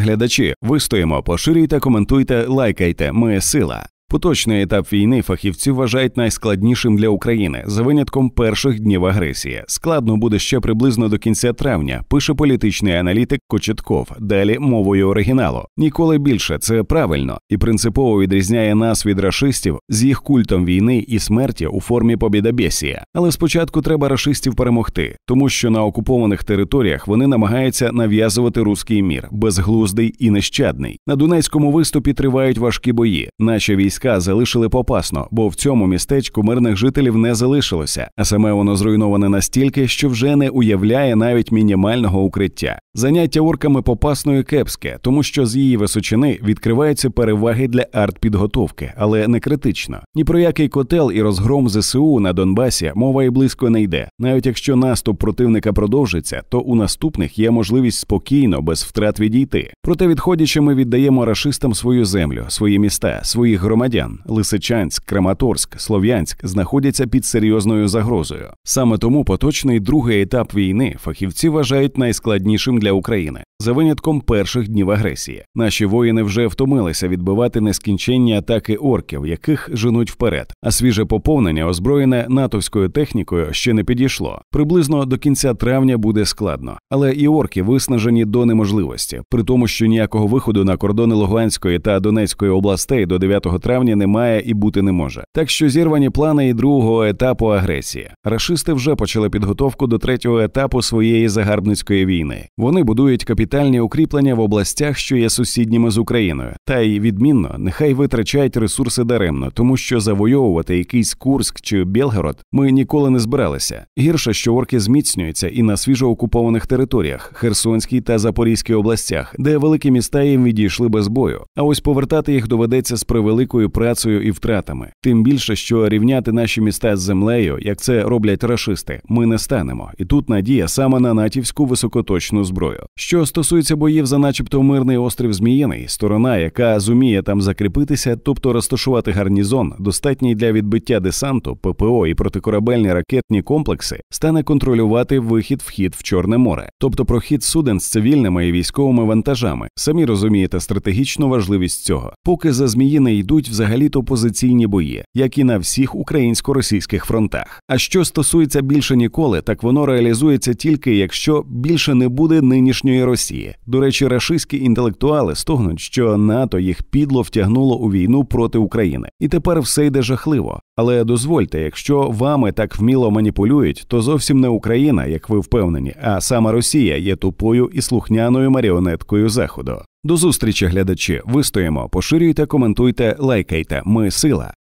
Глядачі, ви стоїмо, поширюйте, коментуйте, лайкайте. Ми сила. Поточний етап війни фахівці вважають найскладнішим для України за винятком перших днів агресії. Складно буде ще приблизно до кінця травня. Пише політичний аналітик Кочетков, далі мовою оригіналу. Ніколи більше це правильно і принципово відрізняє нас від рашистів з їх культом війни і смерті у формі побідабесія. Але спочатку треба рашистів перемогти, тому що на окупованих територіях вони намагаються нав'язувати руський мір, безглуздий і нещадний. На Донецькому виступі тривають важкі бої. Наші військ війська залишили попасно, бо в цьому містечку мирних жителів не залишилося, а саме воно зруйноване настільки, що вже не уявляє навіть мінімального укриття. Заняття орками попасної кепське, тому що з її височини відкриваються переваги для артпідготовки, але не критично. Ні про який котел і розгром ЗСУ на Донбасі мова й близько не йде. Навіть якщо наступ противника продовжиться, то у наступних є можливість спокійно, без втрат відійти. Проте відходячи, ми віддаємо рашистам свою землю, свої міста, своїх громадян громадян Лисичанськ, Краматорськ, Слов'янськ знаходяться під серйозною загрозою. Саме тому поточний другий етап війни фахівці вважають найскладнішим для України за винятком перших днів агресії. Наші воїни вже втомилися відбивати нескінченні атаки орків, яких женуть вперед. А свіже поповнення, озброєне натовською технікою, ще не підійшло. Приблизно до кінця травня буде складно, але і орки виснажені до неможливості, при тому, що ніякого виходу на кордони Луганської та Донецької областей до 9 травня травня немає і бути не може. Так що зірвані плани і другого етапу агресії. Рашисти вже почали підготовку до третього етапу своєї загарбницької війни. Вони будують капітальні укріплення в областях, що є сусідніми з Україною, та й відмінно нехай витрачають ресурси даремно, тому що завойовувати якийсь Курск чи Білгород ми ніколи не збиралися. Гірше, що орки зміцнюються і на свіжо окупованих територіях Херсонській та Запорізькій областях, де великі міста їм відійшли без бою. А ось повертати їх доведеться з превеликою працею і втратами, тим більше, що рівняти наші міста з землею, як це роблять рашисти, ми не станемо. І тут надія саме на натівську високоточну зброю. Що стосується боїв за, начебто, мирний острів Зміїний, сторона, яка зуміє там закріпитися, тобто розташувати гарнізон, достатній для відбиття десанту, ППО і протикорабельні ракетні комплекси, стане контролювати вихід вхід в Чорне море, тобто прохід суден з цивільними і військовими вантажами. Самі розумієте стратегічну важливість цього, поки за зміїни йдуть в взагалі-то позиційні бої, як і на всіх українсько-російських фронтах. А що стосується більше ніколи, так воно реалізується тільки якщо більше не буде нинішньої Росії. До речі, рашистські інтелектуали стогнуть, що НАТО їх підло втягнуло у війну проти України, і тепер все йде жахливо. Але дозвольте, якщо вами так вміло маніпулюють, то зовсім не Україна, як ви впевнені, а саме Росія є тупою і слухняною маріонеткою Заходу. До зустрічі, глядачі. Вистоїмо, поширюйте, коментуйте, лайкайте. Ми сила.